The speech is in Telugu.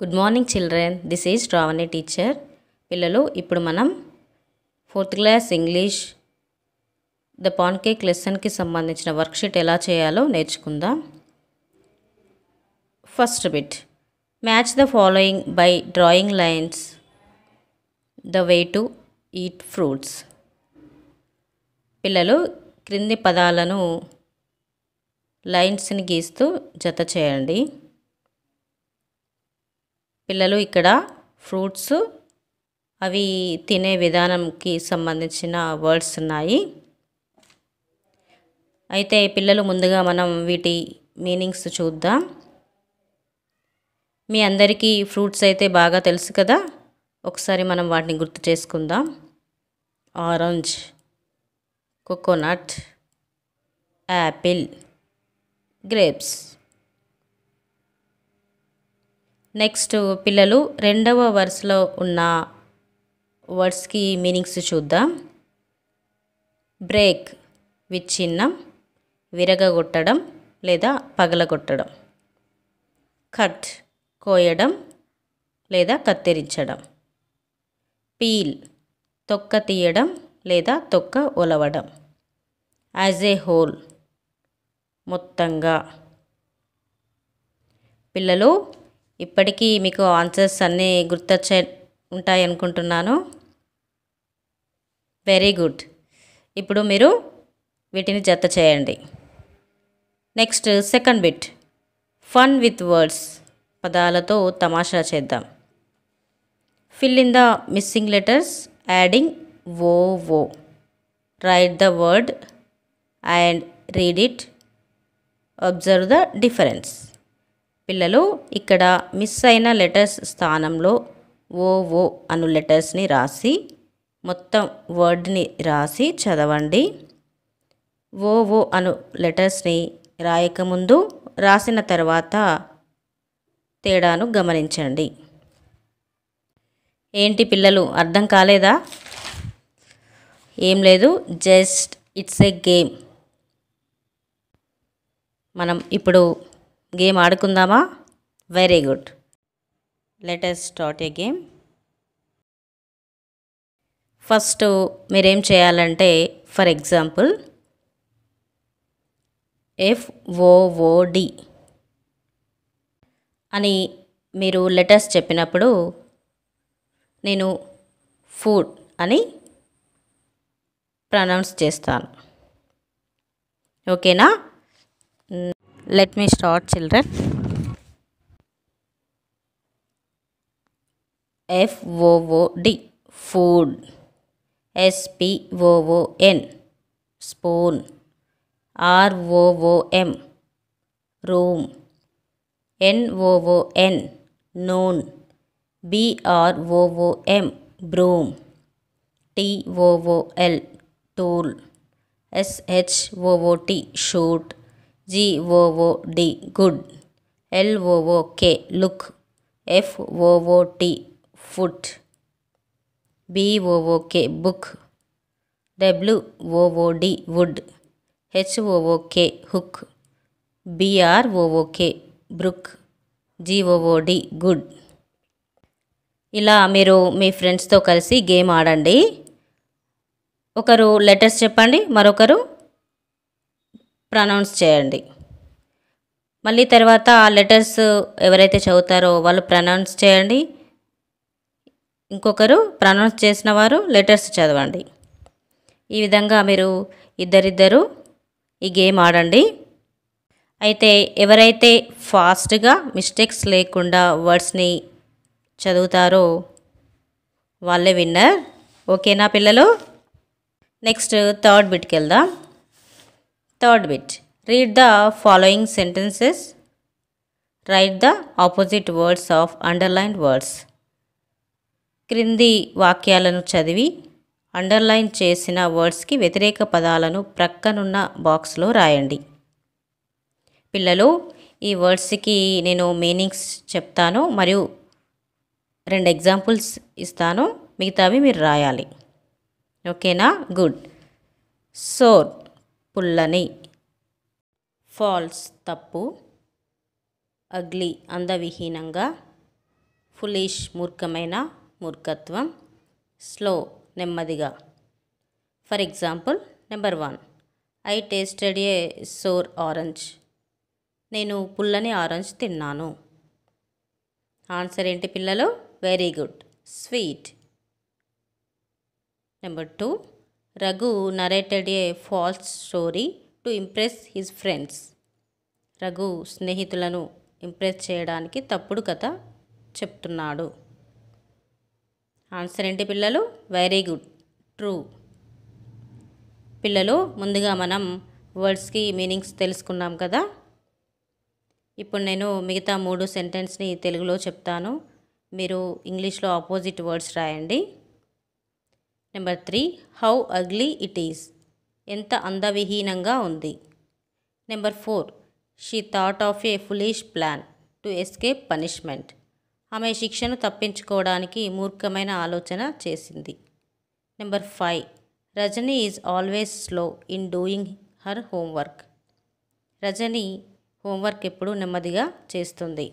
good morning children this is Ravani teacher పిల్లలు ఇప్పుడు మనం fourth class English the pancake లెసన్కి సంబంధించిన వర్క్షీట్ ఎలా చేయాలో నేర్చుకుందాం first bit match the following by drawing lines the way to eat fruits పిల్లలు క్రింది పదాలను లైన్స్ని గీస్తూ జత చేయండి పిల్లలు ఇక్కడ ఫ్రూట్స్ అవి తినే విధానంకి సంబంధించిన వర్డ్స్ ఉన్నాయి అయితే పిల్లలు ముందుగా మనం వీటి మీనింగ్స్ చూద్దాం మీ అందరికీ ఫ్రూట్స్ అయితే బాగా తెలుసు కదా ఒకసారి మనం వాటిని గుర్తు చేసుకుందాం orange coconut apple grapes next పిల్లలు రెండవ వర్స్లో ఉన్న వర్డ్స్కి మీనింగ్స్ చూద్దాం బ్రేక్ విచ్ఛిన్నం విరగగొట్టడం లేదా పగలగొట్టడం కట్ కోయడం లేదా కత్తిరించడం పీల్ తొక్క తీయడం లేదా తొక్క ఒలవడం యాజ్ ఏ హోల్ మొత్తంగా పిల్లలు ఇప్పటికీ మీకు ఆన్సర్స్ అన్నీ గుర్తొచ్చే ఉంటాయి అనుకుంటున్నాను వెరీ గుడ్ ఇప్పుడు మీరు వీటిని జత చేయండి next second bit fun with words పదాలతో తమాషా చేద్దాం fill in the missing letters adding O O write the word and read it observe the difference పిల్లలు ఇక్కడ మిస్ అయిన లెటర్స్ స్థానంలో ఓఓ అను లెటర్స్ని రాసి మొత్తం వర్డ్ని రాసి చదవండి ఓఓ అను లెటర్స్ని రాయకముందు రాసిన తర్వాత తేడాను గమనించండి ఏంటి పిల్లలు అర్థం కాలేదా ఏం లేదు జస్ట్ ఇట్స్ ఏ గేమ్ మనం ఇప్పుడు గేమ్ ఆడుకుందామా very good latest start a game first మీరేం చేయాలంటే ఫర్ ఎగ్జాంపుల్ ఎఫ్ఓఓడి అని మీరు లెటర్స్ చెప్పినప్పుడు నేను ఫుడ్ అని ప్రనౌన్స్ చేస్తాను ఓకేనా let me start children f o o d food s p o o n spoon r o o m room n o o n noon b r o o m broom t o o l tool s h o o t shoot G O O D good L O O K look F O O T foot B O O K book W O O D wood H O O K hook B R O O K brook G O O D good ఇలా మీరు మీ ఫ్రెండ్స్తో కలిసి గేమ్ ఆడండి ఒకరు లెటర్స్ చెప్పండి మరొకరు ప్రనౌన్స్ చేయండి మళ్ళీ తర్వాత ఆ లెటర్స్ ఎవరైతే చదువుతారో వాళ్ళు ప్రనౌన్స్ చేయండి ఇంకొకరు ప్రనౌన్స్ చేసిన వారు లెటర్స్ చదవండి ఈ విధంగా మీరు ఇద్దరిద్దరు ఈ గేమ్ ఆడండి అయితే ఎవరైతే ఫాస్ట్గా మిస్టేక్స్ లేకుండా వర్డ్స్ని చదువుతారో వాళ్ళే విన్నర్ ఓకేనా పిల్లలు నెక్స్ట్ థర్డ్ బిట్కి వెళ్దాం third bit read the following sentences write the opposite words of underline words క్రింది వాక్యాలను చదివి అండర్లైన్ చేసిన వర్డ్స్కి వ్యతిరేక పదాలను ప్రక్కనున్న బాక్స్లో రాయండి పిల్లలు ఈ వర్డ్స్కి నేను మీనింగ్స్ చెప్తాను మరియు రెండు ఎగ్జాంపుల్స్ ఇస్తాను మిగతావి మీరు రాయాలి ఓకేనా గుడ్ సోర్ పుల్లని ఫాల్స్ తప్పు అగ్లీ అందవిహీనంగా ఫులిష్ మూర్ఖమైన మూర్ఖత్వం స్లో నెమ్మదిగా for example number one I tasted a sour orange నేను పుల్లని ఆరెంజ్ తిన్నాను ఆన్సర్ ఏంటి పిల్లలు very good sweet number two Raghu narrated a false story to impress his friends Raghu స్నేహితులను ఇంప్రెస్ చేయడానికి తప్పుడు కథ చెప్తున్నాడు ఆన్సర్ ఏంటి పిల్లలు వెరీ గుడ్ ట్రూ పిల్లలు ముందుగా మనం వర్డ్స్కి మీనింగ్స్ తెలుసుకున్నాం కదా ఇప్పుడు నేను మిగతా మూడు సెంటెన్స్ని తెలుగులో చెప్తాను మీరు ఇంగ్లీష్లో ఆపోజిట్ వర్డ్స్ రాయండి number three how ugly it is ఎంత అందవిహీనంగా ఉంది number four she thought of a foolish plan to escape punishment ఆమె శిక్షను తప్పించుకోవడానికి మూర్ఖమైన ఆలోచన చేసింది number five Rajani is always slow in doing her homework Rajani homework ఎప్పుడూ నెమ్మదిగా చేస్తుంది